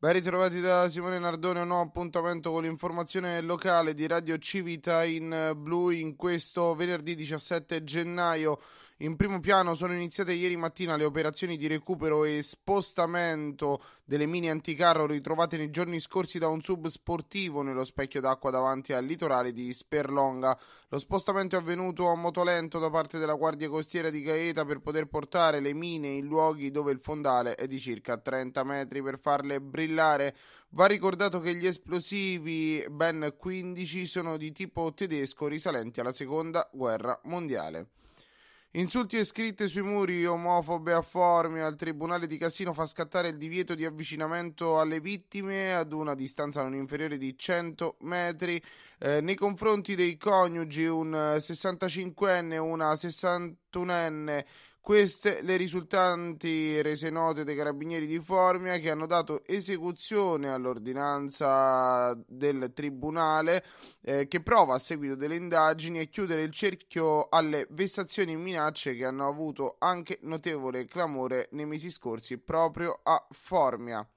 Ben ritrovati da Simone Nardone, un nuovo appuntamento con l'informazione locale di Radio Civita in eh, Blu in questo venerdì 17 gennaio. In primo piano sono iniziate ieri mattina le operazioni di recupero e spostamento delle mine anticarro ritrovate nei giorni scorsi da un sub sportivo nello specchio d'acqua davanti al litorale di Sperlonga. Lo spostamento è avvenuto a motolento da parte della Guardia Costiera di Gaeta per poter portare le mine in luoghi dove il fondale è di circa 30 metri per farle brillare. Va ricordato che gli esplosivi, ben 15, sono di tipo tedesco risalenti alla seconda guerra mondiale. Insulti e scritte sui muri omofobe a afformi al Tribunale di Cassino fa scattare il divieto di avvicinamento alle vittime ad una distanza non inferiore di 100 metri eh, nei confronti dei coniugi, un 65enne e una 61enne queste le risultanti rese note dai carabinieri di Formia che hanno dato esecuzione all'ordinanza del tribunale eh, che prova a seguito delle indagini a chiudere il cerchio alle vessazioni e minacce che hanno avuto anche notevole clamore nei mesi scorsi proprio a Formia.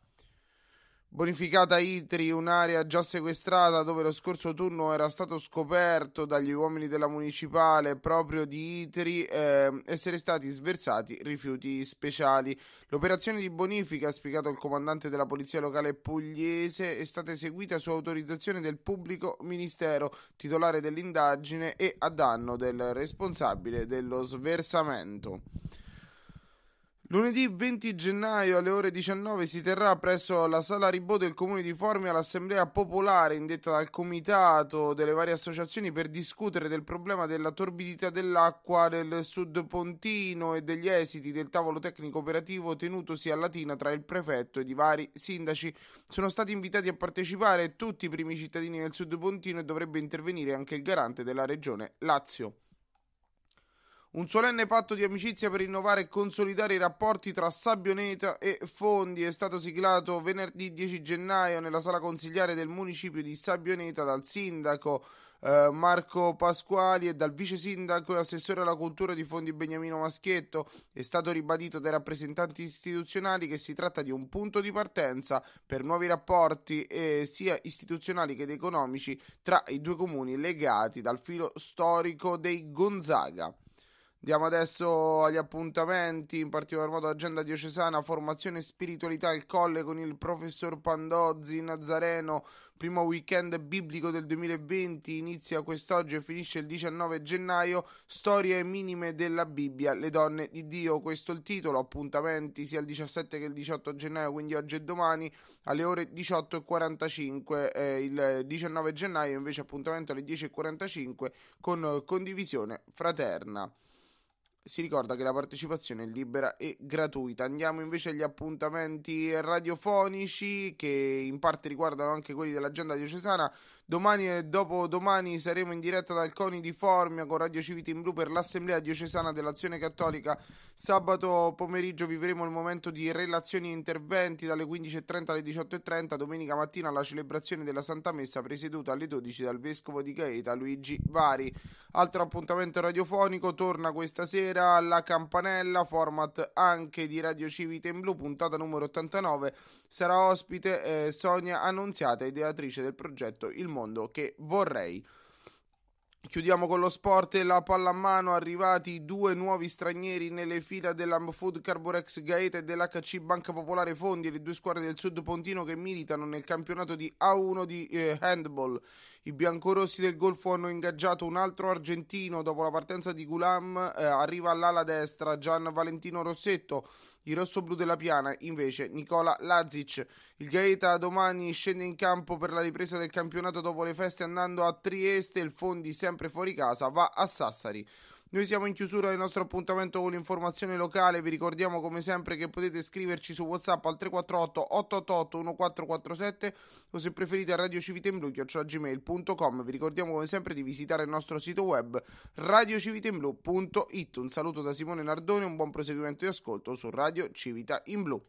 Bonificata Itri, un'area già sequestrata dove lo scorso turno era stato scoperto dagli uomini della municipale proprio di Itri eh, essere stati sversati rifiuti speciali. L'operazione di bonifica, ha spiegato il comandante della polizia locale pugliese, è stata eseguita su autorizzazione del pubblico ministero titolare dell'indagine e a danno del responsabile dello sversamento. Lunedì 20 gennaio alle ore 19 si terrà presso la Sala Ribò del Comune di Formia l'assemblea popolare indetta dal comitato delle varie associazioni per discutere del problema della torbidità dell'acqua del sud Pontino e degli esiti del tavolo tecnico operativo tenutosi a Latina tra il prefetto ed i vari sindaci. Sono stati invitati a partecipare tutti i primi cittadini del sud Pontino e dovrebbe intervenire anche il garante della regione Lazio. Un solenne patto di amicizia per innovare e consolidare i rapporti tra Sabbioneta e Fondi è stato siglato venerdì 10 gennaio nella sala consigliare del municipio di Sabbioneta dal sindaco eh, Marco Pasquali e dal vice sindaco e assessore alla cultura di Fondi Beniamino Maschietto. È stato ribadito dai rappresentanti istituzionali che si tratta di un punto di partenza per nuovi rapporti eh, sia istituzionali che economici tra i due comuni legati dal filo storico dei Gonzaga. Andiamo adesso agli appuntamenti, in particolar modo agenda diocesana, formazione e spiritualità al colle con il professor Pandozzi Nazareno, primo weekend biblico del 2020, inizia quest'oggi e finisce il 19 gennaio, storie minime della Bibbia, le donne di Dio, questo è il titolo, appuntamenti sia il 17 che il 18 gennaio, quindi oggi e domani alle ore 18.45, eh, il 19 gennaio invece appuntamento alle 10.45 con condivisione fraterna. Si ricorda che la partecipazione è libera e gratuita. Andiamo invece agli appuntamenti radiofonici che in parte riguardano anche quelli dell'agenda diocesana. Domani e dopodomani saremo in diretta dal CONI di Formia con Radio Civita in Blu per l'Assemblea Diocesana dell'Azione Cattolica. Sabato pomeriggio vivremo il momento di relazioni e interventi dalle 15.30 alle 18.30. Domenica mattina la celebrazione della Santa Messa presieduta alle 12 dal Vescovo di Gaeta Luigi Vari. Altro appuntamento radiofonico torna questa sera alla Campanella, format anche di Radio Civita in Blu, puntata numero 89. Sarà ospite eh, Sonia Annunziata, ideatrice del progetto Il Mondo mondo che vorrei Chiudiamo con lo sport e la palla a mano, arrivati due nuovi stranieri nelle fila dell'Amfood Food Carburex Gaeta e dell'HC Banca Popolare Fondi, le due squadre del Sud Pontino che militano nel campionato di A1 di eh, handball. I biancorossi del Golfo hanno ingaggiato un altro argentino dopo la partenza di Gulam, eh, arriva all'ala destra Gian Valentino Rossetto, i rossoblu della Piana invece Nicola Lazic. Il Gaeta domani scende in campo per la ripresa del campionato dopo le feste andando a Trieste, il Fondi sempre sempre fuori casa, va a Sassari. Noi siamo in chiusura del nostro appuntamento con l'informazione locale, vi ricordiamo come sempre che potete scriverci su WhatsApp al 348 888 1447 o se preferite a radiocivitemblue.gmail.com Vi ricordiamo come sempre di visitare il nostro sito web radiocivitemblue.it Un saluto da Simone Nardone, un buon proseguimento di ascolto su Radio Civita in Blu.